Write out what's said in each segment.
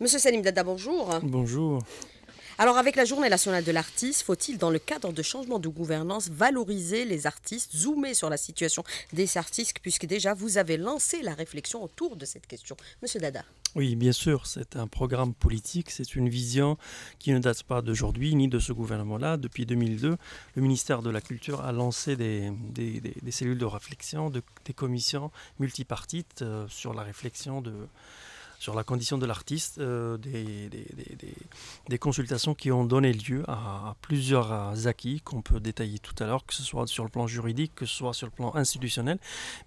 Monsieur Salim Dada, bonjour. Bonjour. Alors avec la journée nationale de l'artiste, faut-il dans le cadre de changements de gouvernance valoriser les artistes, zoomer sur la situation des artistes, puisque déjà vous avez lancé la réflexion autour de cette question Monsieur Dada. Oui, bien sûr, c'est un programme politique, c'est une vision qui ne date pas d'aujourd'hui ni de ce gouvernement-là. Depuis 2002, le ministère de la Culture a lancé des, cellules de réflexion, des commissions multipartites euh, sur la réflexion de sur la condition de l'artiste, euh, des, consultations qui ont donné lieu à, plusieurs euh, acquis qu'on peut détailler tout à l'heure, que ce soit sur le plan juridique, que ce soit sur le plan institutionnel.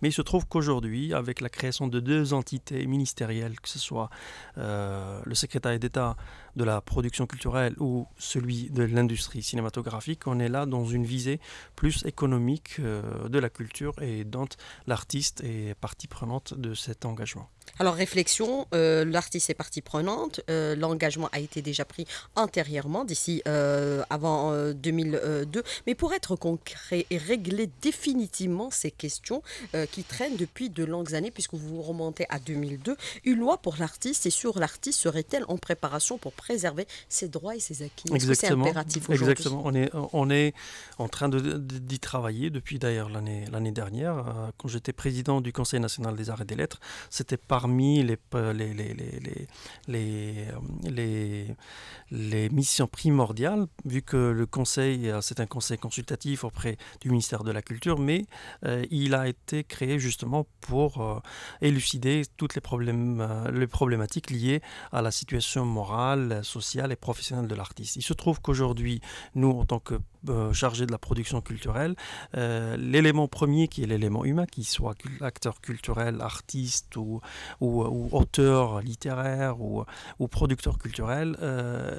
Mais il se trouve qu'aujourd'hui, avec la création de deux entités ministérielles, que ce soit euh, le secrétaire d'État de la production culturelle ou celui de l'industrie cinématographique, on est là dans une visée plus économique euh, de la culture et dont l'artiste est partie prenante de cet engagement. Alors réflexion, euh, l'artiste est partie prenante, euh, l'engagement a été déjà pris antérieurement, d'ici avant 2002, mais pour être concret et régler définitivement ces questions qui traînent depuis de longues années, puisque vous remontez à 2002, une loi pour l'artiste et sur l'artiste serait-elle en préparation pour préserver ses droits et ses acquis. Exactement. C'est impératif aujourd'hui. Exactement. On est, euh, on est en train d'y travailler depuis d'ailleurs l'année, l'année dernière. Euh, quand j'étais président du Conseil national des arts et des lettres, c'était parmi les, euh, les, les, les, les, les, missions primordiales, vu que le Conseil, c'est un conseil consultatif auprès du ministère de la Culture, mais il a été créé justement pour élucider toutes les, problèmes, les problématiques liées à la situation morale sociale et professionnelle de l'artiste. Il se trouve qu'aujourd'hui, nous, en tant que euh, chargé de la production culturelle, euh, l'élément premier qui est l'élément humain, qu'il soit acteur culturel, artiste ou, ou, auteur littéraire ou, ou producteur culturel, euh,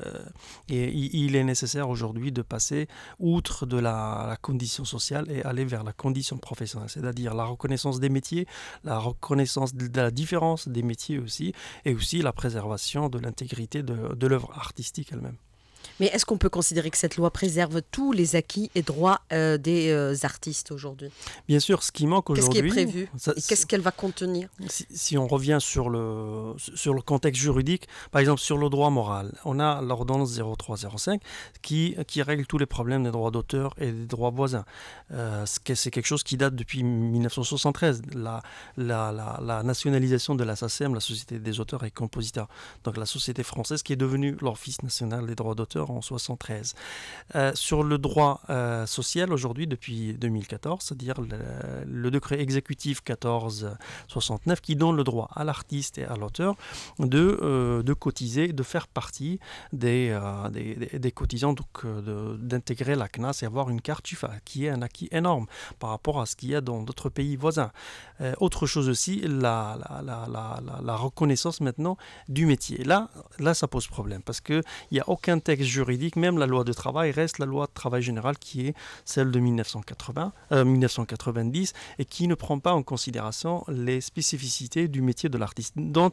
et il est nécessaire aujourd'hui de passer outre de la, la, condition sociale et aller vers la condition professionnelle, c'est-à-dire la reconnaissance des métiers, la reconnaissance de la différence des métiers aussi, et aussi la préservation de l'intégrité de, de l'œuvre artistique elle-même. Mais est-ce qu'on peut considérer que cette loi préserve tous les acquis et droits euh, des euh, artistes aujourd'hui Bien sûr, ce qui manque aujourd'hui. Qu'est-ce qui est prévu Qu'est-ce qu'elle va contenir si, on revient sur le, sur le contexte juridique, par exemple sur le droit moral, on a l'ordonnance 0305 qui, qui règle tous les problèmes des droits d'auteur et des droits voisins. Euh, c'est quelque chose qui date depuis 1973, la, la, la nationalisation de la SACEM, la Société des auteurs et compositeurs. Donc la société française qui est devenue l'Office national des droits d'auteur en 73. Euh, sur le droit euh, social, aujourd'hui, depuis 2014, c'est-à-dire le, décret exécutif 1469 qui donne le droit à l'artiste et à l'auteur de, euh, de cotiser, de faire partie des, des, cotisants, donc d'intégrer la CNAS et avoir une carte UFA, qui est un acquis énorme par rapport à ce qu'il y a dans d'autres pays voisins. autre chose aussi, la, la, reconnaissance maintenant du métier. Là, là, ça pose problème parce qu'il n'y a aucun texte juridique, même la loi de travail reste la loi de travail générale qui est celle de 1980, 1990 euh, et qui ne prend pas en considération les spécificités du métier de l'artiste, dont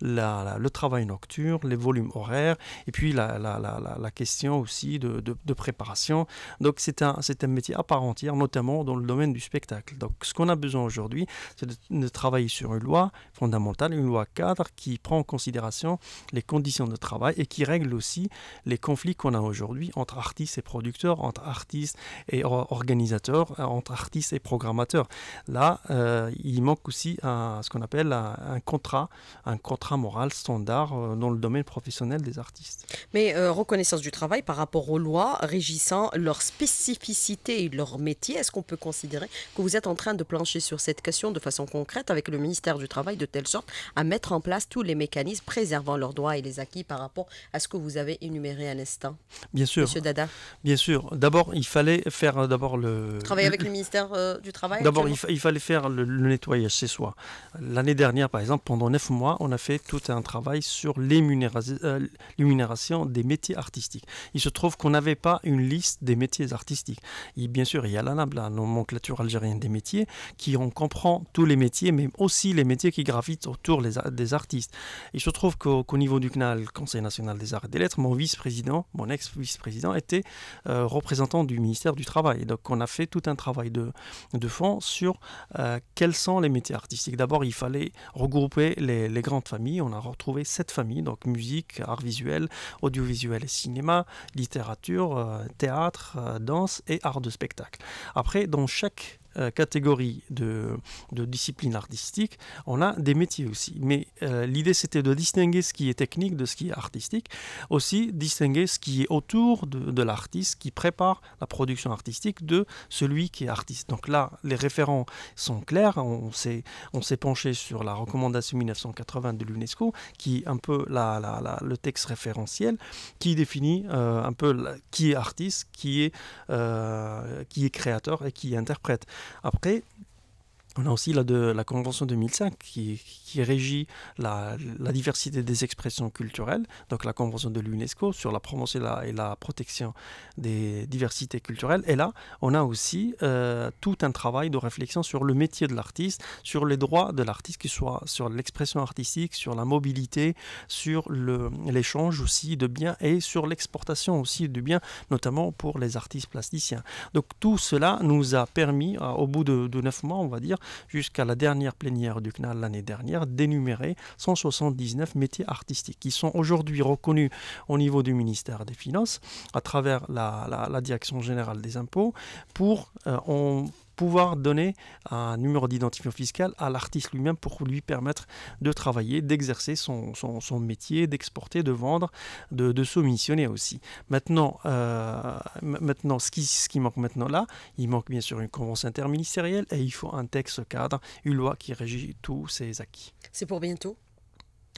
le travail nocturne, les volumes horaires et puis la, question aussi de, préparation. Donc c'est un, métier à part entière, notamment dans le domaine du spectacle. Donc ce qu'on a besoin aujourd'hui, c'est de travailler sur une loi fondamentale, une loi cadre qui prend en considération les conditions de travail et qui règle aussi les conflits qu'on a aujourd'hui entre artistes et producteurs, entre artistes et organisateurs, euh, entre artistes et programmateurs. Là, euh, il manque aussi ce qu'on appelle un, contrat, un contrat moral standard euh, dans le domaine professionnel des artistes. Mais reconnaissance du travail par rapport aux lois régissant leur spécificité et leur métier, est-ce qu'on peut considérer que vous êtes en train de plancher sur cette question de façon concrète avec le ministère du Travail de telle sorte à mettre en place tous les mécanismes préservant leurs droits et les acquis par rapport à ce que vous avez énuméré à l'instant Hein. Bien sûr. Monsieur Dada. Bien sûr. D'abord, il fallait faire euh, d'abord le. Travailler avec le ministère euh, du Travail D'abord, il, fallait faire le, nettoyage chez soi. L'année dernière, par exemple, pendant neuf mois, on a fait tout un travail sur euh, l'émunération des métiers artistiques. Il se trouve qu'on n'avait pas une liste des métiers artistiques. Et bien sûr, il y a la nomenclature algérienne des métiers, qui on comprend tous les métiers, mais aussi les métiers qui gravitent autour des artistes. Il se trouve qu'au niveau du CNAL, Conseil national des arts et des lettres, mon vice-président mon ex-vice-président, était euh, représentant du ministère du Travail. Donc on a fait tout un travail de, fond sur euh, quels sont les métiers artistiques. D'abord, il fallait regrouper les, grandes familles. On a retrouvé sept familles, donc musique, art visuel, audiovisuel et cinéma, littérature, euh, théâtre, danse et art de spectacle. Après, dans chaque euh, catégorie de, de disciplines artistiques, on a des métiers aussi. Mais euh, l'idée, c'était de distinguer ce qui est technique de ce qui est artistique, aussi distinguer ce qui est autour de, l'artiste, qui prépare la production artistique, de celui qui est artiste. Donc là, les référents sont clairs. On s'est, penché sur la recommandation 1980 de l'UNESCO, qui est un peu le texte référentiel, qui définit euh, un peu qui est artiste, qui est, qui est créateur et qui interprète. Après, on a aussi la, de, la Convention 2005 qui, qui régit la, diversité des expressions culturelles, donc la Convention de l'UNESCO sur la promotion et la, protection des diversités culturelles. Et là, on a aussi euh, tout un travail de réflexion sur le métier de l'artiste, sur les droits de l'artiste, qui soit sur l'expression artistique, sur la mobilité, sur l'échange aussi de biens et sur l'exportation aussi de biens, notamment pour les artistes plasticiens. Donc tout cela nous a permis, au bout de, de neuf mois, on va dire, jusqu'à la dernière plénière du CNAL l'année dernière, d'énumérer 179 métiers artistiques qui sont aujourd'hui reconnus au niveau du ministère des Finances à travers la, Direction générale des impôts pour en euh, pouvoir donner un numéro d'identifiant fiscal à l'artiste lui-même pour lui permettre de travailler, d'exercer son, métier, d'exporter, de vendre, de, soumissionner aussi. Maintenant, euh, maintenant ce, qui, ce qui manque maintenant là, il manque bien sûr une convention interministérielle et il faut un texte cadre, une loi qui régit tous ces acquis. C'est pour bientôt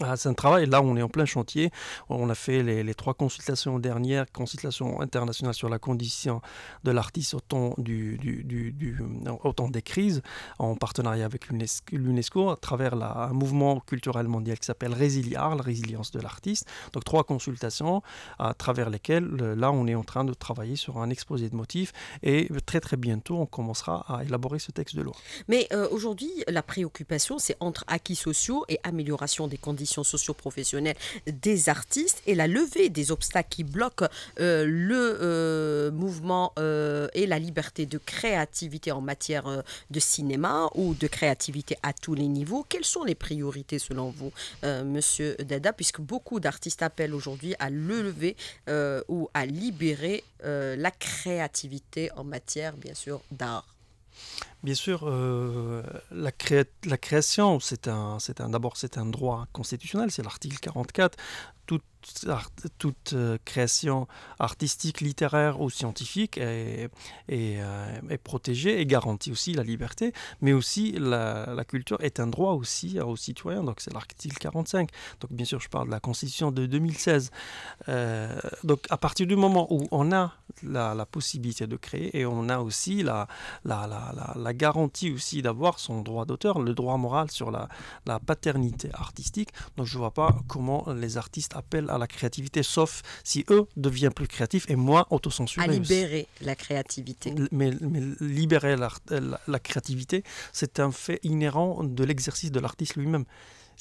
ah, c'est un travail. Là, on est en plein chantier. On a fait les, trois consultations dernières, consultation internationale sur la condition de l'artiste au temps, du, du, du, euh, des crises, en partenariat avec l'UNESCO, à travers un mouvement culturel mondial qui s'appelle Résiliar, la résilience de l'artiste. Donc, trois consultations à travers lesquelles, là, on est en train de travailler sur un exposé de motifs. Et très, très bientôt, on commencera à élaborer ce texte de loi. Mais euh, aujourd'hui, la préoccupation, c'est entre acquis sociaux et amélioration des conditions socioprofessionnelle socio des artistes et la levée des obstacles qui bloquent euh, le euh, mouvement euh, et la liberté de créativité en matière de cinéma ou de créativité à tous les niveaux. Quelles sont les priorités selon vous, Monsieur Dada, puisque beaucoup d'artistes appellent aujourd'hui à lever ou à libérer la créativité en matière, bien sûr, d'art Bien sûr, euh, la, la, création, c'est un, un d'abord c'est un droit constitutionnel, c'est l'article 44. Toute, toute euh, création artistique, littéraire ou scientifique est, euh, protégée et garantie aussi la liberté, mais aussi la, la culture est un droit aussi aux citoyens, donc c'est l'article 45. Donc bien sûr, je parle de la Constitution de 2016. donc à partir du moment où on a la, possibilité de créer et on a aussi la, la, garantie aussi d'avoir son droit d'auteur, le droit moral sur la, paternité artistique. Donc je ne vois pas comment les artistes appellent à la créativité, sauf si eux deviennent plus créatifs et moins autocensurés. À libérer la créativité. Mais, mais libérer euh, la créativité, c'est un fait inhérent de l'exercice de l'artiste lui-même.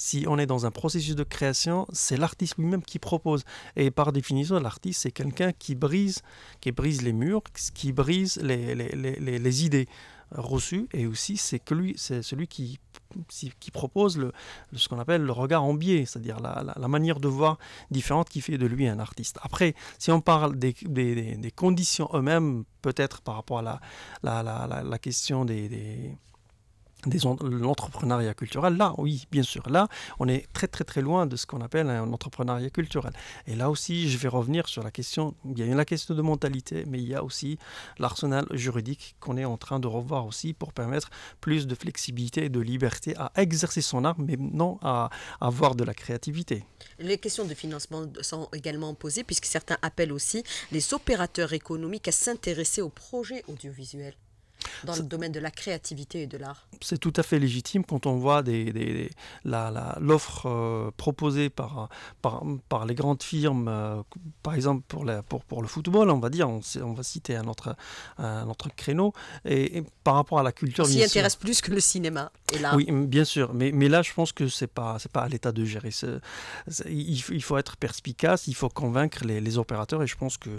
Si on est dans un processus de création, c'est l'artiste lui-même qui propose. Et par définition, l'artiste, c'est quelqu'un qui brise, qui brise les murs, qui brise les, les, les, les idées reçues. Et aussi, c'est celui qui qui propose le, ce qu'on appelle le regard en biais, c'est-à-dire la, la, manière de voir différente qui fait de lui un artiste. Après, si on parle des, des, des conditions eux-mêmes, peut-être par rapport à la, la question des l'entrepreneuriat culturel. Là, oui, bien sûr, là, on est très très très loin de ce qu'on appelle un entrepreneuriat culturel. Et là aussi, je vais revenir sur la question, il y a la question de mentalité, mais il y a aussi l'arsenal juridique qu'on est en train de revoir aussi pour permettre plus de flexibilité et de liberté à exercer son art, mais non à avoir de la créativité. Les questions de financement sont également posées, puisque certains appellent aussi les opérateurs économiques à s'intéresser aux projets audiovisuels dans le domaine de la créativité et de l'art. C'est tout à fait légitime quand on voit des, des, l'offre euh, proposée par, par, par, les grandes firmes, euh, par exemple pour, la, pour, pour, le football, on va dire, on, va citer un autre, un autre créneau, et, par rapport à la culture. On s'y intéresse plus que le cinéma. Et là... Oui, bien sûr, mais, mais là je pense que ce n'est pas, pas à l'État de gérer. il, faut être perspicace, il faut convaincre les, opérateurs, et je pense qu'on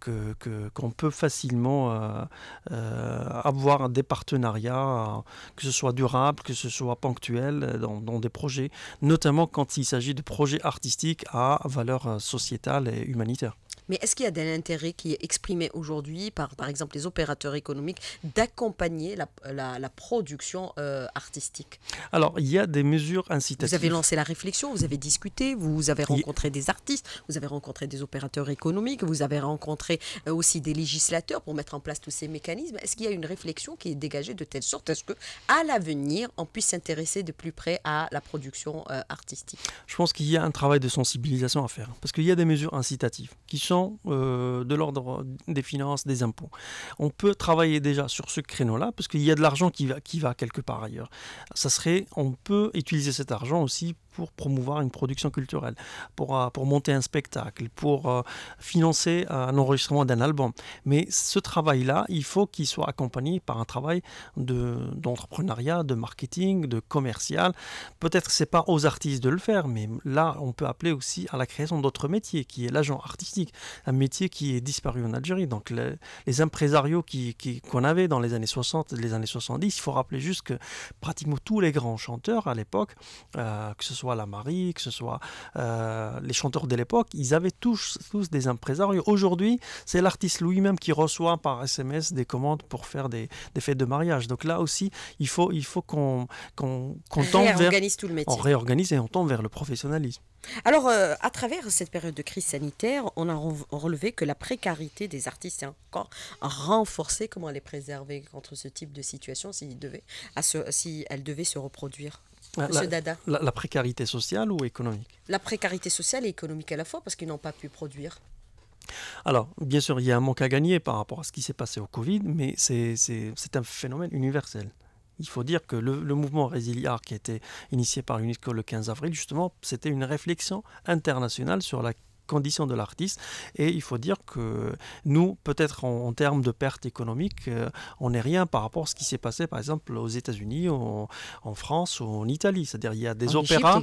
que, que, qu'on peut facilement... Euh, euh avoir des partenariats, euh, que ce soit durable, que ce soit ponctuel, euh, dans, dans des projets, notamment quand il s'agit de projets artistiques à valeur euh, sociétale et humanitaire. Mais est-ce qu'il y a un intérêt qui est exprimé aujourd'hui par, par exemple, les opérateurs économiques d'accompagner la, production euh, artistique Alors, il y a des mesures incitatives. Vous avez lancé la réflexion, vous avez discuté, vous avez rencontré des artistes, vous avez rencontré des opérateurs économiques, vous avez rencontré euh, aussi des législateurs pour mettre en place tous ces mécanismes. Est-ce qu'il y a une réflexion qui est dégagée de telle sorte ce que, à l'avenir, on puisse s'intéresser de plus près à la production euh, artistique Je pense qu'il y a un travail de sensibilisation à faire, parce qu'il y a des mesures incitatives qui sont euh, de l'ordre des finances, des impôts. On peut travailler déjà sur ce créneau-là, parce qu'il y a de l'argent qui va, qui va quelque part ailleurs. Ça serait, on peut utiliser cet argent aussi pour promouvoir une production culturelle, pour, euh, pour monter un spectacle, pour euh, financer euh, un enregistrement d'un album. Mais ce travail-là, il faut qu'il soit accompagné par un travail d'entrepreneuriat, de, marketing, de commercial. Peut-être c'est pas aux artistes de le faire, mais là, on peut appeler aussi à la création d'autres métiers, qui est l'agent artistique, un métier qui est disparu en Algérie. Donc les, impresarios qu'on qui, qu'on avait dans les années 60, les années 70, il faut rappeler juste que pratiquement tous les grands chanteurs à l'époque, que ce soit la Marie, que ce soit euh, les chanteurs de l'époque, ils avaient tous, tous des impresarios. Aujourd'hui, c'est l'artiste lui-même qui reçoit par SMS des commandes pour faire des, fêtes de mariage. Donc là aussi, il faut, il faut qu'on qu'on vers... tout le On réorganise et on tend vers le professionnalisme. Alors, euh, à travers cette période de crise sanitaire, on a relevé que la précarité des artistes est encore renforcée. Comment les préserver contre ce type de situation si elle devait se reproduire la, précarité sociale ou économique La précarité sociale et économique à la fois, parce qu'ils n'ont pas pu produire. Alors, bien sûr, il y a un manque à gagner par rapport à ce qui s'est passé au Covid, mais c'est un phénomène universel. Il faut dire que le, mouvement Résiliar qui a été initié par l'UNESCO le 15 avril, justement, c'était une réflexion internationale sur la conditions de l'artiste. Et il faut dire que nous, peut-être en, termes de perte économique, euh, on n'est rien par rapport à ce qui s'est passé, par exemple, aux États-Unis, en, France ou en Italie. C'est-à-dire, il y a des opéras.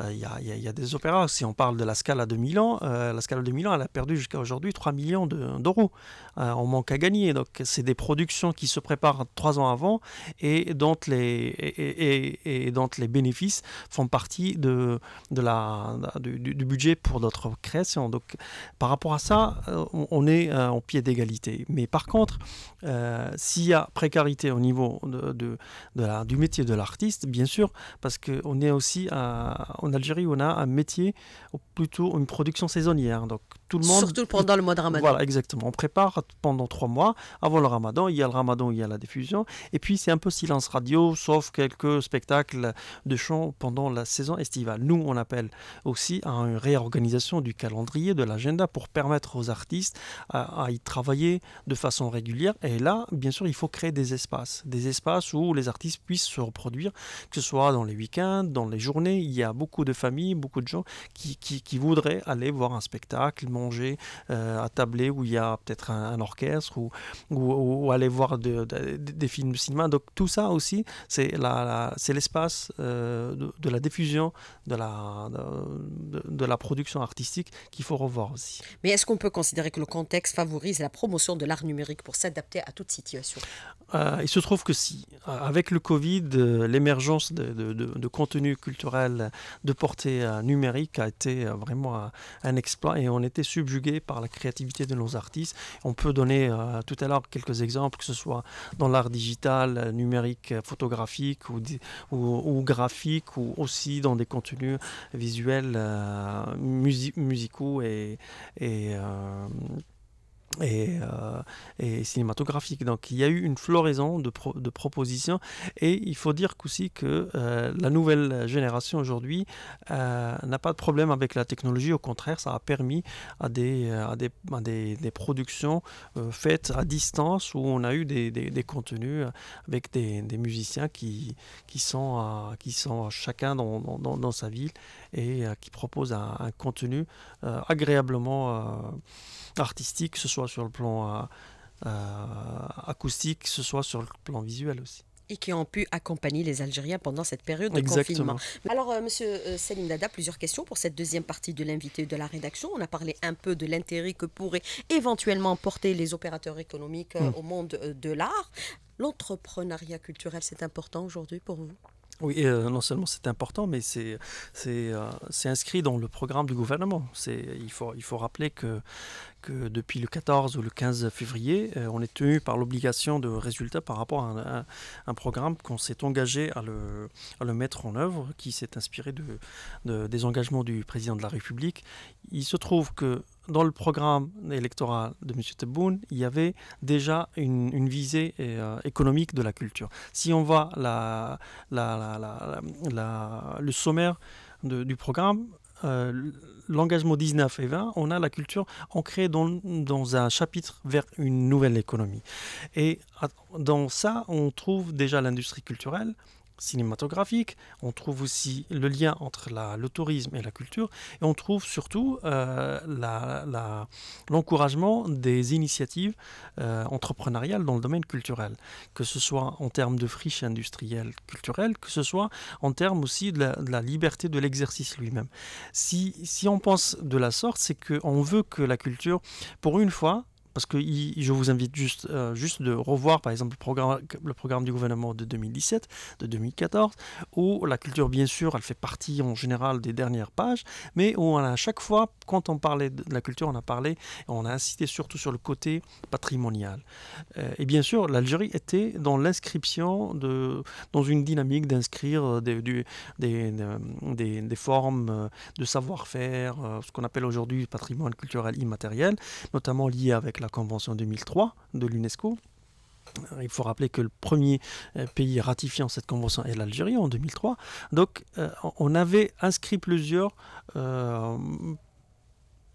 Euh, il y, a, y, a des opéras. Si on parle de la Scala de Milan, euh, la Scala de Milan, elle a perdu jusqu'à aujourd'hui 3 millions d'euros. on manque à gagner. Donc, c'est des productions qui se préparent 3 ans avant et dont les, et, et, dont les bénéfices font partie de, de la, du, budget pour notre création donc, par rapport à ça, euh, on est en euh, pied d'égalité. Mais par contre, euh, s'il y a précarité au niveau de, du métier de l'artiste, bien sûr, parce qu'on est aussi en Algérie, on a un métier, plutôt une production saisonnière. Donc, tout le monde. Surtout pendant le mois de Ramadan. Voilà, exactement. On prépare pendant trois mois. Avant le Ramadan, il y a le Ramadan, il y a la diffusion. Et puis, c'est un peu silence radio, sauf quelques spectacles de chant pendant la saison estivale. Nous, on appelle aussi à une réorganisation du cadre calendrier, de l'agenda pour permettre aux artistes à, y travailler de façon régulière. Et là, bien sûr, il faut créer des espaces, des espaces où les artistes puissent se reproduire, que ce soit dans les week-ends, dans les journées. Il y a beaucoup de familles, beaucoup de gens qui, voudraient aller voir un spectacle, manger euh, à tabler où il y a peut-être un, orchestre ou, ou, aller voir des films de cinéma. Donc tout ça aussi, c'est l'espace la, euh, de, la diffusion, de la, de la production artistique qu'il faut revoir aussi. Mais est-ce qu'on peut considérer que le contexte favorise la promotion de l'art numérique pour s'adapter à toute situation euh, Il se trouve que si. Euh, avec le Covid, euh, l'émergence de, de, de, de, contenu culturel de portée numérique a été vraiment un exploit et on était subjugué par la créativité de nos artistes. On peut donner tout à l'heure quelques exemples, que ce soit dans l'art digital, numérique, photographique ou, ou, graphique, ou aussi dans des contenus visuels, musicaux et, euh, euh, cinématographique. Donc il y a eu une floraison de, propositions et il faut dire aussi que euh, la nouvelle génération aujourd'hui n'a pas de problème avec la technologie, au contraire ça a permis à des, des, productions faites à distance où on a eu des, contenus avec des, musiciens qui, qui, sont qui sont chacun dans sa ville et euh, qui propose un, contenu euh, agréablement euh, artistique, que ce soit sur le plan acoustique, que ce soit sur le plan visuel aussi et qui ont pu accompagner les Algériens pendant cette période de Exactement. Alors, M. Monsieur Dada, plusieurs questions pour cette deuxième partie de l'invité de la rédaction. On a parlé un peu de l'intérêt que pourraient éventuellement porter les opérateurs économiques hmm. au monde de l'art. L'entrepreneuriat culturel, c'est important aujourd'hui pour vous oui, euh, non seulement c'est important, mais c'est c'est euh, inscrit dans le programme du gouvernement. Il faut, il faut rappeler que, depuis le 14 ou le 15 février, euh, on est tenu par l'obligation de résultats par rapport à un, programme qu'on s'est engagé à le, mettre en œuvre, qui s'est inspiré des engagements du président de la République. Il se trouve que dans le programme électoral de M. Tebboune, il y avait déjà une, visée euh, économique de la culture. Si on voit le sommaire du programme, euh, l'engagement 19 et 20, on a la culture ancrée dans, dans un chapitre vers une nouvelle économie. Et dans ça, on trouve déjà l'industrie culturelle, cinématographique, on trouve aussi le lien entre la, le tourisme et la culture, et on trouve surtout euh, l'encouragement des initiatives euh, entrepreneuriales dans le domaine culturel, que ce soit en termes de friche industrielle culturelle, que ce soit en termes aussi de la, liberté de l'exercice lui-même. Si, si on pense de la sorte, c'est qu'on veut que la culture, pour une fois, parce que je vous invite juste, euh, juste de revoir par exemple le programme, le programme du gouvernement de 2017, de 2014, où la culture bien sûr elle fait partie en général des dernières pages, mais où on à chaque fois, quand on parlait de la culture, on a parlé, on a insisté surtout sur le côté patrimonial. Euh, et bien sûr, l'Algérie était dans l'inscription, de, dans une dynamique d'inscrire euh, des, des, des, des, formes de savoir-faire, ce qu'on appelle aujourd'hui patrimoine culturel immatériel, notamment lié avec la Convention 2003 de l'UNESCO. Euh, il faut rappeler que le premier euh, pays ratifiant cette convention est l'Algérie en 2003. Donc, euh, on avait inscrit plusieurs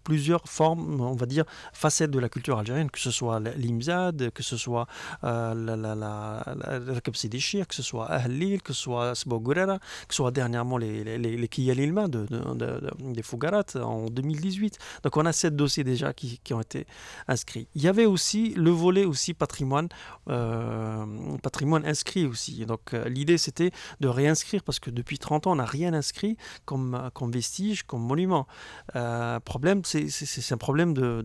plusieurs formes, on va dire, facettes de la culture algérienne, que ce soit l'imzad, que ce soit euh, la, la, des que ce soit Ahlil, que ce soit Sbogourera, que ce soit dernièrement les, les, de, des Fougarat en 2018. Donc on a sept dossiers déjà qui, ont été inscrits. Il y avait aussi le volet aussi patrimoine, euh, patrimoine inscrit aussi. Donc euh, l'idée c'était de réinscrire parce que depuis 30 ans on n'a rien inscrit comme, comme vestige, comme monument. Euh, problème, c'est un problème de,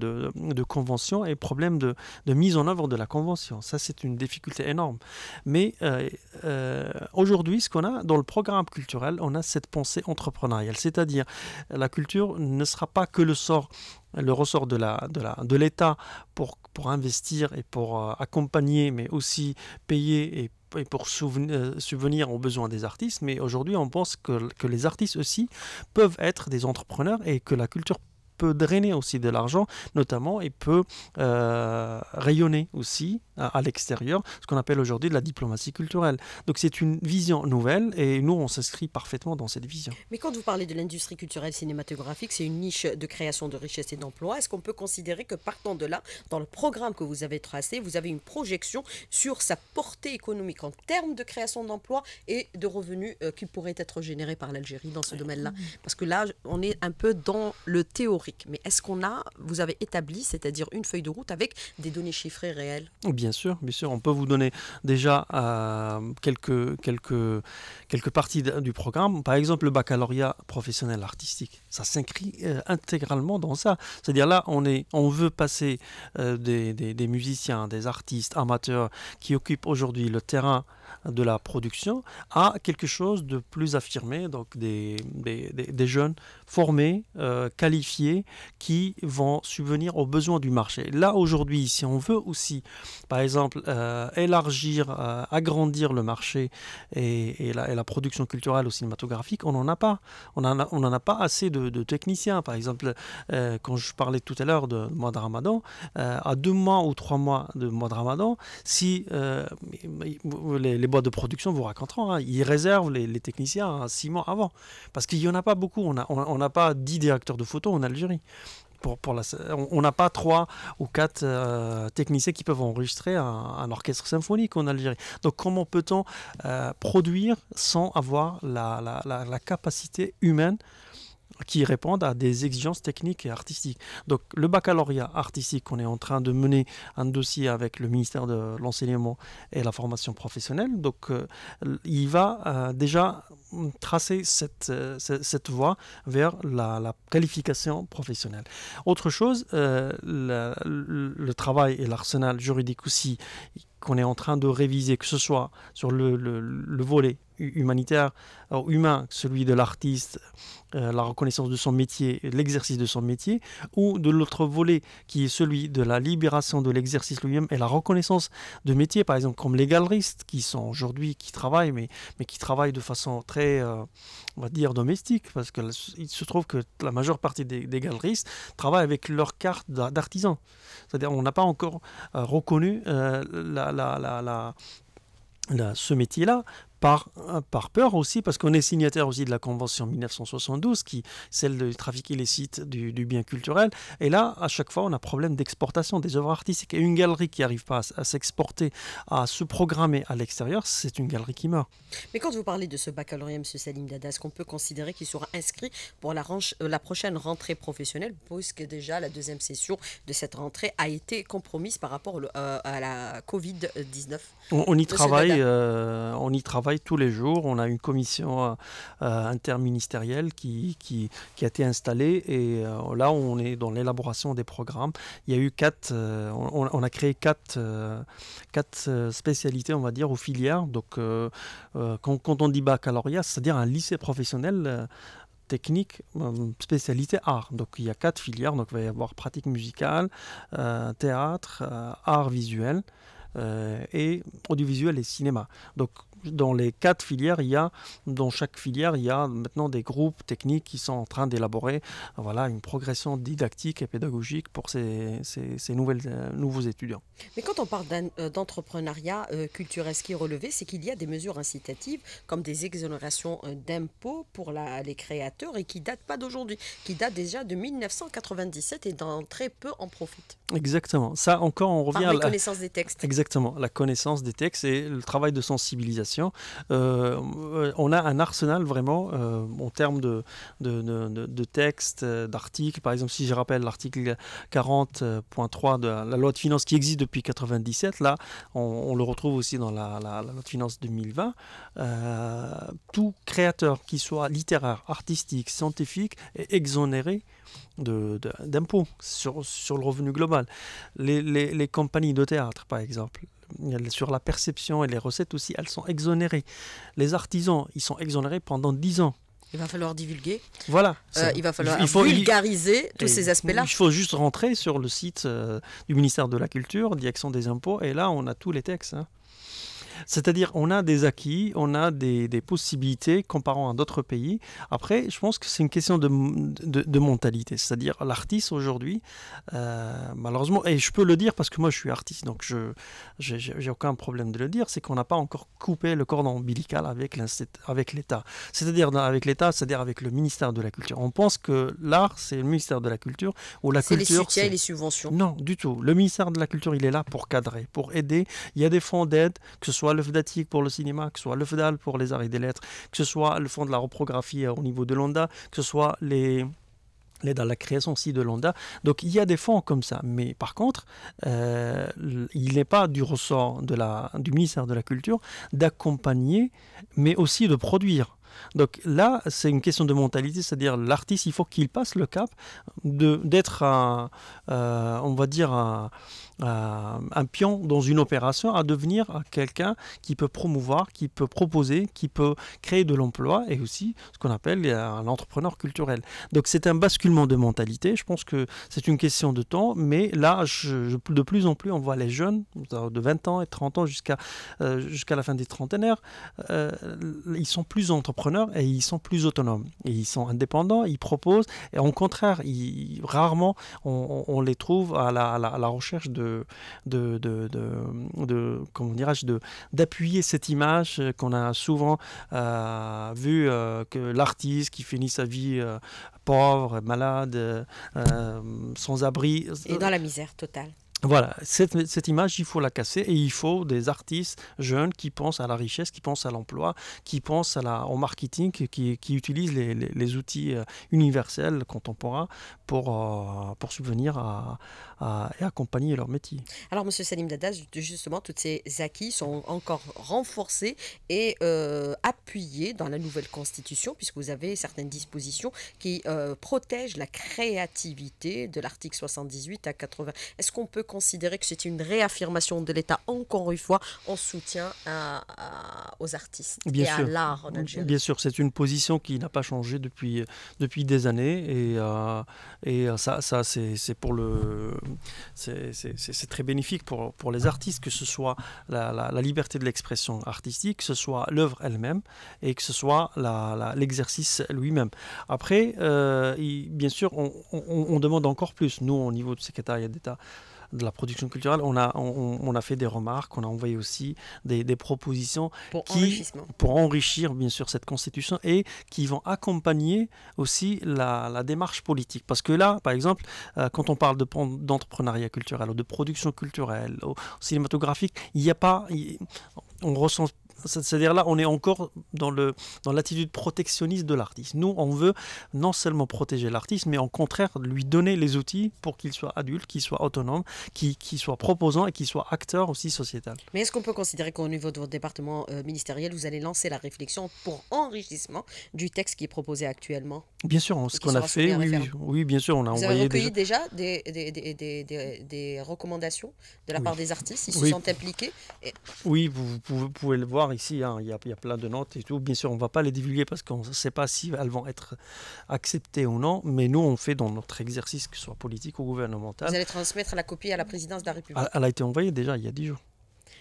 convention et problème de, mise en œuvre de la convention. Ça, c'est une difficulté énorme. Mais euh, euh, aujourd'hui, ce qu'on a dans le programme culturel, on a cette pensée entrepreneuriale, c'est-à-dire la culture ne sera pas que le sort le ressort de la de l'État pour pour investir et pour euh, accompagner mais aussi payer et pour subvenir aux besoins des artistes, mais aujourd'hui on pense que, que, les artistes aussi peuvent être des entrepreneurs et que la culture peut drainer aussi de l'argent, notamment, et peut euh, rayonner aussi à, l'extérieur, ce qu'on appelle aujourd'hui de la diplomatie culturelle. Donc c'est une vision nouvelle et nous, on s'inscrit parfaitement dans cette vision. Mais quand vous parlez de l'industrie culturelle cinématographique, c'est une niche de création de richesses et d'emplois. Est-ce qu'on peut considérer que partant de là, dans le programme que vous avez tracé, vous avez une projection sur sa portée économique en termes de création d'emplois et de revenus euh, qui pourraient être générés par l'Algérie dans ce domaine-là mmh. Parce que là, on est un peu dans le théorique. Mais est-ce qu'on a, vous avez établi, c'est-à-dire une feuille de route avec des données chiffrées réelles bien sûr, bien sûr, on peut vous donner déjà euh, quelques, quelques, quelques parties du programme. Par exemple, le baccalauréat professionnel artistique, ça s'inscrit euh, intégralement dans ça. C'est-à-dire là, on, est, on veut passer euh, des, musiciens, des artistes amateurs qui occupent aujourd'hui le terrain de la production à quelque chose de plus affirmé, donc des, des, des jeunes formés, euh, qualifiés, qui vont subvenir aux besoins du marché. Là, aujourd'hui, si on veut aussi, par exemple, euh, élargir, euh, agrandir le marché et, la, production culturelle au cinématographique, on n'en a pas. On n'en a, a pas assez de, techniciens. Par exemple, quand je parlais tout à l'heure de, mois de ramadan, à deux mois ou trois mois de mois de ramadan, si les, boîtes de production vous raconteront, hein, ils réservent les, techniciens hein, six mois avant. Parce qu'il n'y en a pas beaucoup. on a, on on n'a pas 10 directeurs de photo en Algérie. Pour, on n'a pas trois ou quatre euh, techniciens qui peuvent enregistrer un, orchestre symphonique en Algérie. Donc comment peut-on euh, produire sans avoir la, la capacité humaine qui répondent à des exigences techniques et artistiques. Donc le baccalauréat artistique on est en train de mener un dossier avec le ministère de l'enseignement et la formation professionnelle, donc euh, il va euh, déjà tracer cette, euh, voie vers la, qualification professionnelle. Autre chose, le travail et l'arsenal juridique aussi qu'on est en train de réviser, que ce soit sur le, le volet humanitaire, humain, celui de l'artiste, euh, la reconnaissance de son métier, l'exercice de son métier, ou de l'autre volet qui est celui de la libération de l'exercice lui-même et la reconnaissance de métier, par exemple comme les galeristes qui sont aujourd'hui, qui travaillent, mais, mais qui travaillent de façon très, euh, on va dire, domestique, parce qu'il se trouve que la majeure partie des, des galeristes travaillent avec leur carte d'artisan. C'est-à-dire on n'a pas encore euh, reconnu ce métier-là par, euh, par peur aussi, parce qu'on est signataire aussi de la Convention 1972, qui celle de trafiquer les sites du, bien culturel. Et là, à chaque fois, on a problème d'exportation des œuvres artistiques. Et une galerie qui n'arrive pas à, s'exporter, à se programmer à l'extérieur, c'est une galerie qui meurt. Mais quand vous parlez de ce baccalauréat, M. Salim Dada, est-ce qu'on peut considérer qu'il sera inscrit pour la, euh, la prochaine rentrée professionnelle, puisque déjà la deuxième session de cette rentrée a été compromise par rapport euh, à la Covid-19 on, y travaille, on y travaille tous les jours. On a une commission euh, euh, interministérielle qui, qui, qui, a été installée et euh, là, on est dans l'élaboration des programmes. Il y a eu quatre, on, a créé quatre, quatre spécialités, on va dire, aux filières. Donc, quand, on dit baccalauréat, c'est-à-dire un lycée professionnel technique, spécialité art. Donc il y a quatre filières, donc il va y avoir pratique musicale, théâtre, art visuel et audiovisuel et cinéma. Donc dans les quatre filières, il y a, dans chaque filière, il y a maintenant des groupes techniques qui sont en train d'élaborer voilà, une progression didactique et pédagogique pour ces, ces, nouvelles, euh, nouveaux étudiants. Mais quand on parle euh, d'entrepreneuriat euh, culturel, ce qui est relevé, c'est qu'il y a des mesures incitatives comme des exonérations d'impôts pour les créateurs et qui datent pas d'aujourd'hui, qui datent déjà de 1997 et dont très peu en profitent. Exactement. Ça encore, on revient à la connaissance des textes. Exactement, la connaissance des textes et le travail de sensibilisation euh, on a un arsenal vraiment euh, en termes de, de, textes, euh, d'articles. Par exemple, si je rappelle l'article 40.3 de la loi de finances qui existe depuis 1997 là, on, le retrouve aussi dans la, loi de finances 2020. tout créateur, qui soit littéraire, artistique, scientifique, est exonéré d'impôts sur, le revenu global. les, compagnies de théâtre, par exemple, sur la perception et les recettes aussi, elles sont exonérées. Les artisans, ils sont exonérés pendant 10 ans. Il va falloir divulguer. Voilà. Euh, il va falloir vulgariser tous ces aspects-là. Il faut juste rentrer sur le site euh, du ministère de la Culture, direction des impôts, et là, on a tous les textes. Hein. C'est-à-dire, on a des acquis, on a des, des possibilités comparant à d'autres pays. Après, je pense que c'est une question de, de, mentalité. C'est-à-dire, l'artiste aujourd'hui, euh, malheureusement, et je peux le dire parce que moi je suis artiste, donc je j'ai aucun problème de le dire, c'est qu'on n'a pas encore coupé le cordon ombilical avec l'État. C'est-à-dire avec l'État, c'est-à-dire avec le ministère de la Culture. On pense que l'art, c'est le ministère de la Culture ou la culture. C'est les soutiens et les subventions. Non, du tout. Le ministère de la Culture, il est là pour cadrer, pour aider. Il y a des fonds d'aide, que ce soit soit le pour le cinéma, que ce soit le FDAL pour les arts et des lettres, que ce soit le fond de la reprographie euh, au niveau de l'ONDA, que ce soit les l'aide la création aussi de l'ONDA. Donc il y a des fonds comme ça, mais par contre, euh, il n'est pas du ressort de la, du ministère de la Culture d'accompagner, mais aussi de produire. Donc là, c'est une question de mentalité, c'est-à-dire l'artiste, il faut qu'il passe le cap d'être, euh, on va dire, un euh, un pion dans une opération à devenir quelqu'un qui peut promouvoir, qui peut proposer, qui peut créer de l'emploi et aussi ce qu'on appelle euh, l'entrepreneur culturel. Donc c'est un basculement de mentalité. Je pense que c'est une question de temps, mais là, je, de plus en plus, on voit les jeunes de 20 ans et 30 ans jusqu'à euh, jusqu'à la fin des trentenaires, ils sont plus entrepreneurs et ils sont plus autonomes. Et ils sont indépendants, ils proposent. Et au contraire, ils, rarement, on, les trouve à la recherche de de, de, de, d'appuyer cette image qu'on a souvent euh, vue vu euh, que l'artiste qui finit sa vie euh, pauvre, malade, sans abri. Et dans la misère totale. Voilà, cette, image, il faut la casser et il faut des artistes jeunes qui pensent à la richesse, qui pensent à l'emploi, qui pensent à la, au marketing, qui, utilisent les, outils euh, universels, contemporains, pour, euh, pour subvenir à, et accompagner leur métier. Alors, M. Salim Dadas, justement, toutes ces acquis sont encore renforcés et euh, appuyés dans la nouvelle Constitution, puisque vous avez certaines dispositions qui protègent la créativité de l'article 78 à 80. Est-ce qu'on peut considérer que c'est une réaffirmation de l'État, encore une fois, en soutien aux artistes et à l'art en Algérie. Bien sûr, c'est une position qui n'a pas changé depuis, depuis des années et, euh, et euh, ça, ça c'est pour le c'est très bénéfique pour, pour les artistes, que ce soit la, liberté de l'expression artistique, que ce soit l'œuvre elle-même et que ce soit l'exercice lui-même. Après, euh, bien sûr, on, on demande encore plus. Nous, au niveau du secrétariat d'État, de la production culturelle, on a, on, a fait des remarques, on a envoyé aussi des, des propositions pour, qui, pour enrichir bien sûr cette constitution et qui vont accompagner aussi la, la démarche politique. Parce que là, par exemple, euh, quand on parle d'entrepreneuriat culturel ou de production culturelle ou cinématographique, il n'y a pas, on ressent c'est-à-dire là, on est encore dans l'attitude protectionniste de l'artiste. Nous, on veut non seulement protéger l'artiste, mais au contraire, lui donner les outils pour qu'il soit adulte, qu'il soit autonome, qu'il soit proposant et qu'il soit acteur aussi sociétal. Mais est-ce qu'on peut considérer qu'au niveau de votre département euh, ministériel, vous allez lancer la réflexion pour enrichissement du texte qui est proposé actuellement Bien sûr, ce qu'on a fait, oui, oui, bien sûr, on a envoyé. Vous avez recueilli déjà, des, recommandations de la part des artistes, ils se sont impliqués. Oui, vous, pouvez le voir ici, hein, il, y a, plein de notes et tout. Bien sûr, on ne va pas les divulguer parce qu'on ne sait pas si elles vont être acceptées ou non, mais nous, on fait dans notre exercice, que ce soit politique ou gouvernemental. Vous allez transmettre la copie à la présidence de la République Elle a été envoyée déjà il y a 10 jours.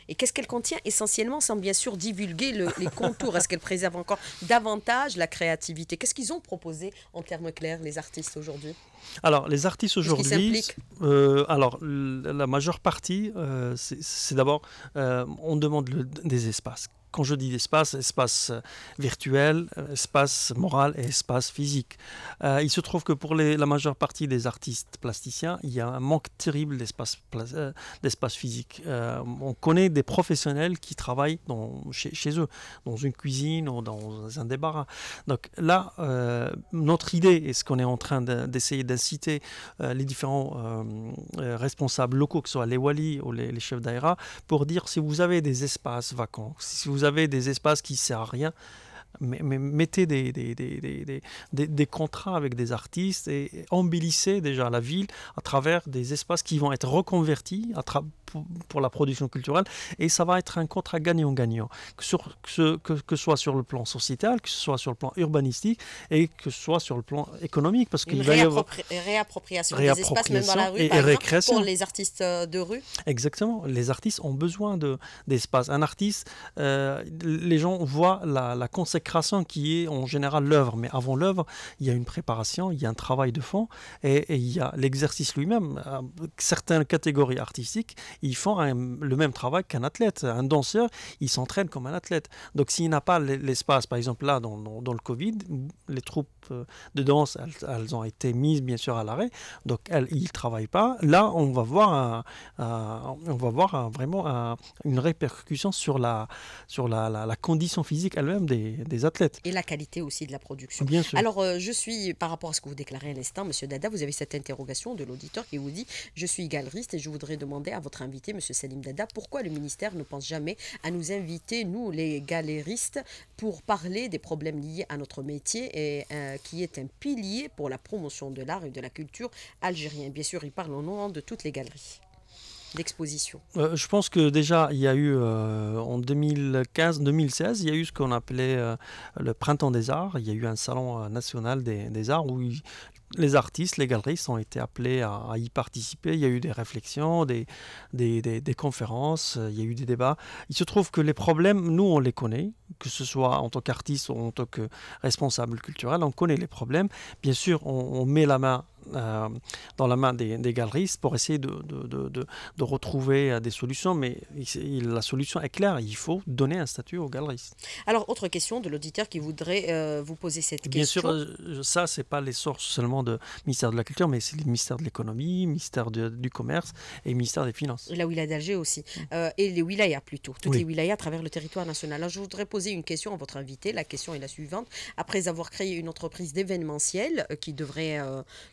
Et qu'est-ce qu'elle contient Essentiellement, sans bien sûr divulguer les contours. Est-ce qu'elle préserve encore davantage la créativité Qu'est-ce qu'ils ont proposé en termes clairs, les artistes aujourd'hui Alors, les artistes aujourd'hui. Euh, alors, la majeure partie, euh, c'est d'abord, euh, on demande des espaces quand je dis espace, espace euh, virtuel, euh, espace moral et espace physique. Euh, il se trouve que pour la majeure partie des artistes plasticiens, il y a un manque terrible d'espace, d'espace physique. on connaît des professionnels qui travaillent dans, chez, eux, dans une cuisine ou dans un débarras. Donc là, notre idée est ce qu'on est en train d'essayer d'inciter les différents responsables locaux, que ce soit les Wali ou les, chefs d'AERA, pour dire si vous avez des espaces vacants, si vous avez des espaces qui servent à rien, mettez des, des, des, des, contrats avec des artistes et embellissez déjà la ville à travers des espaces qui vont être reconvertis à pour la production culturelle et ça va être un contrat gagnant-gagnant, que ce que, que, soit sur le plan sociétal, que ce soit sur le plan urbanistique et que ce soit sur le plan économique. Parce qu'il va y avoir réappropriation, des espaces, même dans la rue, pour les artistes euh, de rue. Exactement, les artistes ont besoin d'espace. un artiste, euh, les gens voient la, la conséquence création qui est en général l'œuvre, mais avant l'œuvre, il y a une préparation, il y a un travail de fond et, il y a l'exercice lui-même. Euh, certaines catégories artistiques, ils font le même travail qu'un athlète. Un danseur, il s'entraîne comme un athlète. Donc s'il n'a pas l'espace, par exemple là, dans, le Covid, les troupes euh, de danse, elles, ont été mises bien sûr à l'arrêt, donc elles, ils ne travaillent pas. Là, on va voir, on va voir vraiment une répercussion sur la, sur la, condition physique elle-même des athlètes. Et la qualité aussi de la production. Alors, euh, je suis, par rapport à ce que vous déclarez à l'instant, Monsieur Dada, vous avez cette interrogation de l'auditeur qui vous dit Je suis galeriste et je voudrais demander à votre invité, Monsieur Salim Dada, pourquoi le ministère ne pense jamais à nous inviter, nous les galeristes pour parler des problèmes liés à notre métier et euh, qui est un pilier pour la promotion de l'art et de la culture algérienne. Bien sûr, il parle au nom de toutes les galeries d'exposition euh, Je pense que déjà, il y a eu euh, en 2015-2016, il y a eu ce qu'on appelait euh, le Printemps des Arts. Il y a eu un salon national des, arts où les artistes, les galeristes ont été appelés à, y participer. Il y a eu des réflexions, des, des, conférences, il y a eu des débats. Il se trouve que les problèmes, nous, on les connaît, que ce soit en tant qu'artiste ou en tant que responsable culturel, on connaît les problèmes. Bien sûr, on, on met la main euh, dans la main des, galeries galeristes pour essayer de, de, de, de, retrouver euh, des solutions. Mais la solution est claire, il faut donner un statut aux galeristes. Alors, autre question de l'auditeur qui voudrait euh, vous poser cette question. Bien sûr, ça, ce n'est pas les sources seulement de ministère de la Culture, mais c'est le ministère de l'Économie, ministère du Commerce et ministère des Finances. La wilaya d'Alger aussi, mm. et les wilayas plutôt, toutes les wilayas à travers le territoire national. Alors, je voudrais poser une question à votre invité. La question est la suivante. Après avoir créé une entreprise d'événementiel qui devrait...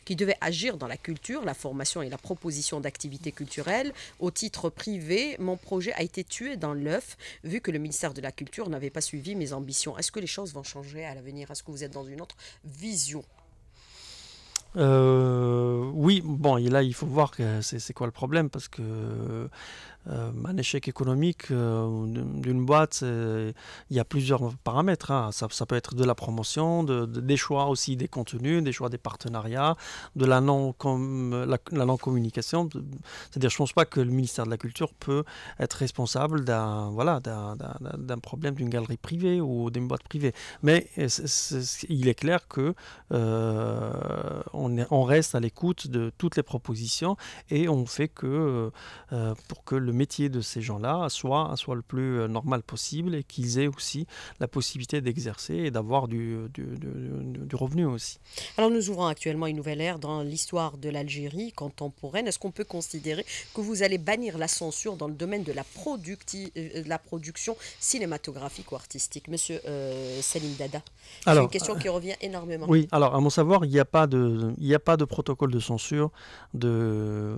qui devrait agir dans la culture, la formation et la proposition d'activités culturelles. Au titre privé, mon projet a été tué dans l'œuf, vu que le ministère de la Culture n'avait pas suivi mes ambitions. Est-ce que les choses vont changer à l'avenir Est-ce que vous êtes dans une autre vision euh, oui, bon, et là, il faut voir que c'est quoi le problème, parce que euh, un échec économique euh, d'une boîte, euh, il y a plusieurs paramètres. Hein. Ça, ça, peut être de la promotion, de, des choix aussi des contenus, des choix des partenariats, de la non-communication. La, non communication C'est-à-dire, je ne pense pas que le ministère de la Culture peut être responsable d'un voilà, d'un problème d'une galerie privée ou d'une boîte privée. Mais il est clair que on, reste à l'écoute de toutes les propositions et on fait que euh, euh, pour que le métier de ces gens-là soit, soit le plus euh, normal possible et qu'ils aient aussi la possibilité d'exercer et d'avoir du, du, revenu aussi. Alors nous ouvrons actuellement une nouvelle ère dans l'histoire de l'Algérie contemporaine. Est-ce qu'on peut considérer que vous allez bannir la censure dans le domaine de la, la production cinématographique ou artistique Monsieur Salim Dada, c'est une question qui revient énormément. Oui, alors à mon savoir, il n'y a pas de, il n'y a pas de protocole de censure, que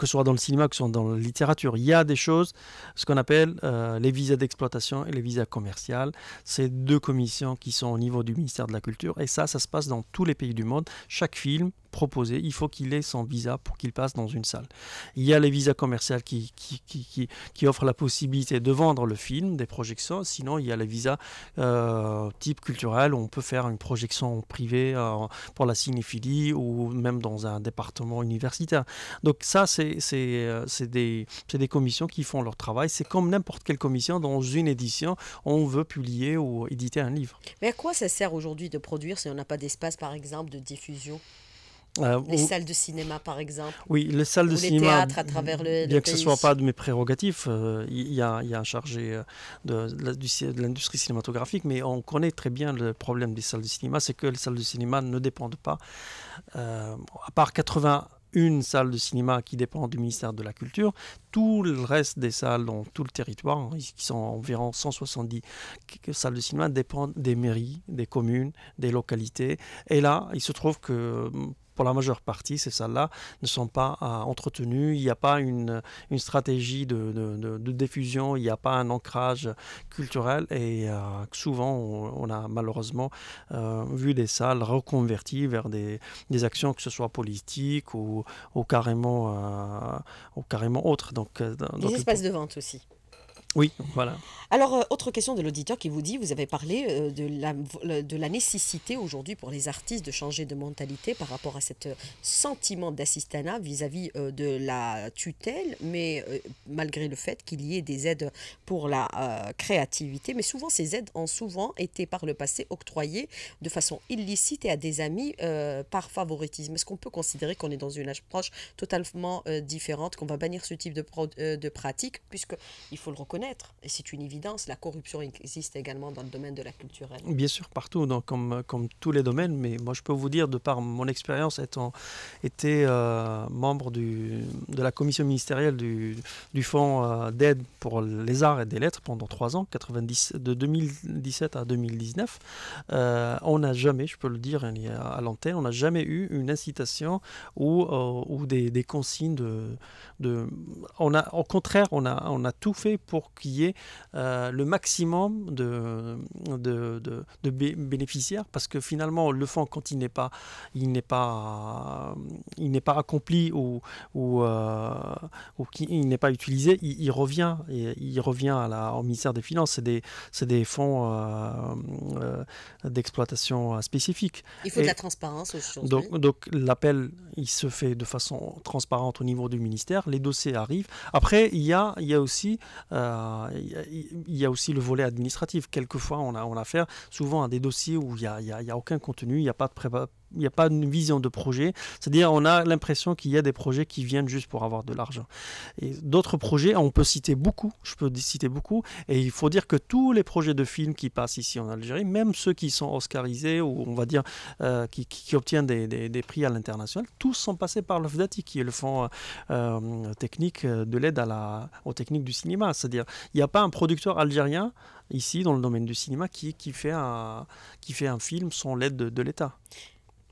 ce soit dans le cinéma, que ce soit dans la littérature. Il y a des choses, ce qu'on appelle euh, les visas d'exploitation et les visas commerciales. C'est deux commissions qui sont au niveau du ministère de la Culture. Et ça, ça se passe dans tous les pays du monde. Chaque film, proposé, il faut qu'il ait son visa pour qu'il passe dans une salle. Il y a les visas commerciaux qui, qui, qui, qui, offrent la possibilité de vendre le film, des projections, sinon il y a les visas euh, type culturel où on peut faire une projection privée euh, pour la cinéphilie ou même dans un département universitaire. Donc ça, c'est euh, des, des commissions qui font leur travail. C'est comme n'importe quelle commission dans une édition, on veut publier ou éditer un livre. Mais à quoi ça sert aujourd'hui de produire si on n'a pas d'espace, par exemple, de diffusion euh, les salles de cinéma, par exemple. Oui, les salles de cinéma. Les théâtres à travers le. Bien que ce ne soit pas de mes prérogatives, euh, il y, y, a un chargé euh, de, de, l'industrie cinématographique, mais on connaît très bien le problème des salles de cinéma c'est que les salles de cinéma ne dépendent pas, à part 81 salles de cinéma qui dépendent du ministère de la Culture. Tout le reste des salles dans tout le territoire, hein, qui sont environ 170 salles de cinéma, dépendent des mairies, des communes, des localités. Et là, il se trouve que pour la majeure partie, ces salles-là ne sont pas euh, entretenues. Il n'y a pas une, stratégie de, diffusion, il n'y a pas un ancrage culturel. Et euh, souvent, on, a malheureusement euh, vu des salles reconverties vers des, actions, que ce soit politiques ou, carrément, carrément autres. Donc, espaces de vente aussi. Oui, voilà. Alors, euh, autre question de l'auditeur qui vous dit, vous avez parlé euh, de, la, de la nécessité aujourd'hui pour les artistes de changer de mentalité par rapport à ce euh, sentiment d'assistanat vis-à-vis de la tutelle, mais malgré le fait qu'il y ait des aides pour la créativité, mais souvent ces aides ont souvent été par le passé octroyées de façon illicite et à des amis par favoritisme. Est-ce qu'on peut considérer qu'on est dans une approche totalement différente, qu'on va bannir ce type de, de pratique, puisqu'il faut le reconnaître, et c'est une évidence, la corruption existe également dans le domaine de la culture. Bien sûr, partout, donc comme, comme tous les domaines, mais moi je peux vous dire, de par mon expérience étant été euh, membre de la commission ministérielle du, du Fonds euh, d'aide pour les arts et des lettres pendant trois ans, 90, de 2017 à 2019, euh, on n'a jamais, je peux le dire à l'antenne, on n'a jamais eu une incitation ou, ou des, consignes de... de on a, au contraire, on a, on a tout fait pour qu'il y ait euh, le maximum de, de, de, bénéficiaires, parce que finalement, le fonds, quand il n'est pas, il n'est pas, il n'est pas accompli ou, ou, euh, ou qu'il n'est pas utilisé, il, revient, et, il revient à la, au ministère des Finances. C'est des, c'est des fonds euh, d'exploitation spécifiques. Il faut de la transparence aussi Donc, donc l'appel, il se fait de façon transparente au niveau du ministère. Les dossiers arrivent. Après, il y a, il y a aussi euh, il y a aussi le volet administratif. Quelquefois, on a, affaire souvent à des dossiers où il n'y a, a, aucun contenu, il n'y a pas de préparation il n'y a pas une vision de projet. C'est-à-dire, on a l'impression qu'il y a des projets qui viennent juste pour avoir de l'argent. Et d'autres projets, on peut citer beaucoup, je peux citer beaucoup, et il faut dire que tous les projets de films qui passent ici en Algérie, même ceux qui sont oscarisés ou on va dire euh, qui, qui, obtiennent des, prix à l'international, tous sont passés par le qui est le fonds euh, technique euh, de l'aide la, aux techniques du cinéma. C'est-à-dire, il n'y a pas un producteur algérien ici dans le domaine du cinéma qui, fait, un, qui fait un film sans l'aide de l'État.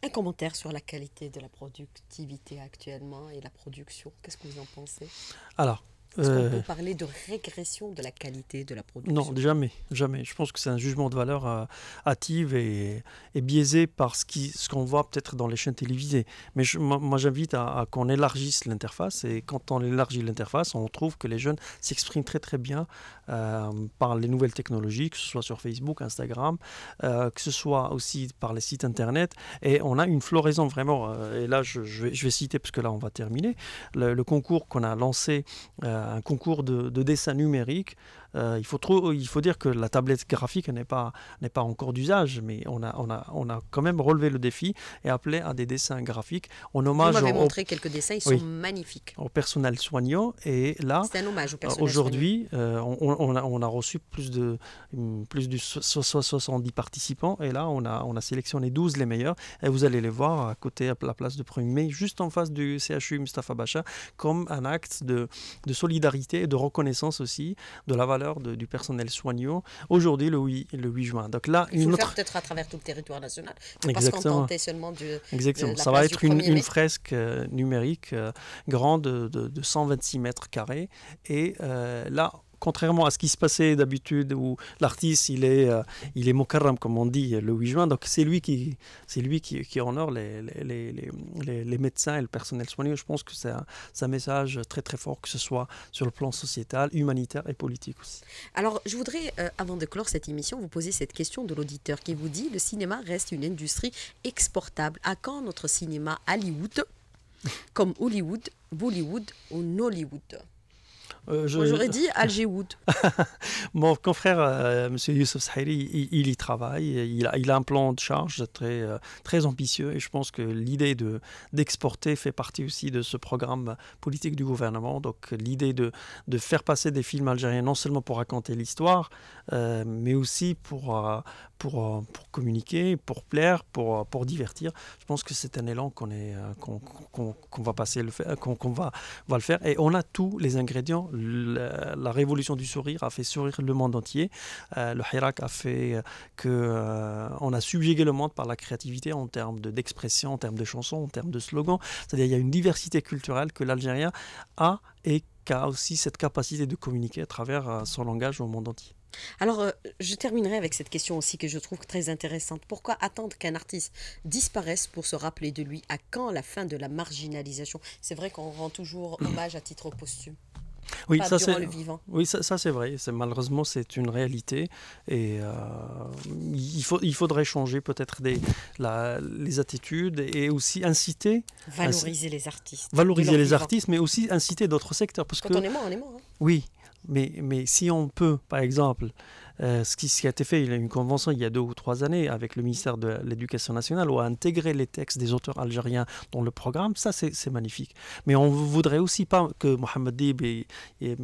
Un commentaire sur la qualité de la productivité actuellement et la production, qu'est-ce que vous en pensez Alors, est-ce qu'on euh, peut parler de régression de la qualité de la production Non, jamais, jamais. Je pense que c'est un jugement de valeur euh, hâtive et, biaisé par ce qu'on ce qu'on voit peut-être dans les chaînes télévisées. Mais moi, j'invite à, qu'on élargisse l'interface et quand on élargit l'interface, on trouve que les jeunes s'expriment très très bien euh, par les nouvelles technologies, que ce soit sur Facebook, Instagram, que ce soit aussi par les sites internet. Et on a une floraison vraiment. et là, je, vais, citer parce que là, on va terminer le, concours qu'on a lancé un concours de, dessin numérique euh, il, faut trop, il faut dire que la tablette graphique n'est pas, n'est pas encore d'usage, mais on a, on, a, on a quand même relevé le défi et appelé à des dessins graphiques en hommage. Vous montré quelques dessins, ils sont magnifiques. Au personnel soignant. Et là, euh, aujourd'hui, euh, on, on, a, on, a, reçu plus de, mm, plus de 70 participants et là, on a, on a sélectionné 12 les meilleurs et vous allez les voir à côté, à la place de 1 mai, juste en face du CHU Mustafa Bacha, comme un acte de, de solidarité et de reconnaissance aussi de la valeur du personnel soignant aujourd'hui, le 8, le 8 juin. Donc là, une autre... peut-être à travers tout le territoire national. Exactement. Ça va être une, fresque euh, numérique euh, grande de, de, 126 mètres carrés. Et euh, là, contrairement à ce qui se passait d'habitude où l'artiste il est euh, il est comme on dit le 8 juin donc c'est lui qui c'est lui qui, honore les les, les, les, les, médecins et le personnel soignant je pense que c'est un, message très très fort que ce soit sur le plan sociétal humanitaire et politique aussi alors je voudrais euh, avant de clore cette émission vous poser cette question de l'auditeur qui vous dit le cinéma reste une industrie exportable à quand notre cinéma Hollywood comme Hollywood Bollywood ou Nollywood euh, j'aurais dit Alger Mon confrère, euh, M. Youssef Sahiri, il, y travaille. Il a, il a, un plan de charge très, euh, très ambitieux et je pense que l'idée d'exporter fait partie aussi de ce programme politique du gouvernement. Donc l'idée de, de, faire passer des films algériens non seulement pour raconter l'histoire, mais aussi pour, euh, pour, communiquer, pour plaire, pour, euh, pour divertir. Je pense que c'est un élan qu'on est euh, qu'on va passer le qu'on va, va le faire. Et on a tous les ingrédients. La, révolution du sourire a fait sourire le monde entier. le Hirak a fait que on a subjugué le monde par la créativité en termes d'expression, en termes de chansons, en termes de slogans. C'est-à-dire il y a une diversité culturelle que l'Algérien a et qui a aussi cette capacité de communiquer à travers son langage au monde entier. Alors, euh, je terminerai avec cette question aussi que je trouve très intéressante. Pourquoi attendre qu'un artiste disparaisse pour se rappeler de lui À quand la fin de la marginalisation C'est vrai qu'on rend toujours mmh. hommage à titre posthume. Oui, ça c'est... oui, ça, c'est vrai. malheureusement, c'est une réalité. Et euh, il, faudrait changer peut-être les attitudes et aussi inciter. Valoriser les artistes. Valoriser les artistes, mais aussi inciter d'autres secteurs. Parce Quand on est mort, on est mort. Hein. Oui. Mais, mais si on peut, par exemple, euh, ce, qui, a été fait, il y a une convention il y a deux ou trois années avec le ministère de l'Éducation nationale où a intégré les textes des auteurs algériens dans le programme. Ça, c'est magnifique. Mais on voudrait aussi pas que Mohamed Dib et, et,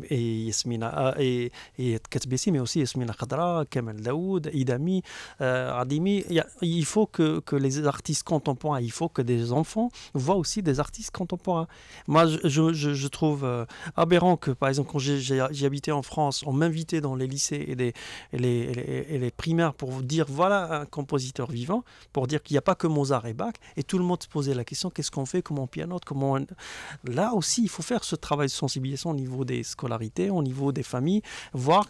Yasmina euh, et, mais aussi Yasmina Khadra, Kamel Daoud, Idami, euh, Adimi. Il, faut que, les artistes contemporains, il faut que des enfants voient aussi des artistes contemporains. Moi, je, je trouve aberrant que, par exemple, quand j'ai habité en France, on m'invitait dans les lycées et des, elle est, primaires primaire pour dire voilà un compositeur vivant, pour dire qu'il n'y a pas que Mozart et Bach. Et tout le monde se posait la question qu'est-ce qu'on fait, comment on pianote, comment là aussi il faut faire ce travail de sensibilisation au niveau des scolarités, au niveau des familles, voir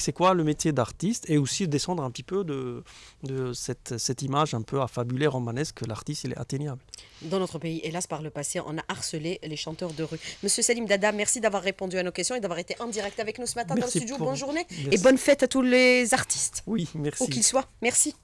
c'est quoi le métier d'artiste et aussi descendre un petit peu de, de cette, image un peu affabulée, romanesque, que l'artiste il est atteignable. Dans notre pays, hélas, par le passé, on a harcelé les chanteurs de rue. Monsieur Salim Dada, merci d'avoir répondu à nos questions et d'avoir été en direct avec nous ce matin dans le studio. Bonne journée et bonne fête à tous les artistes. Oui, merci. Où qu'ils soient. Merci.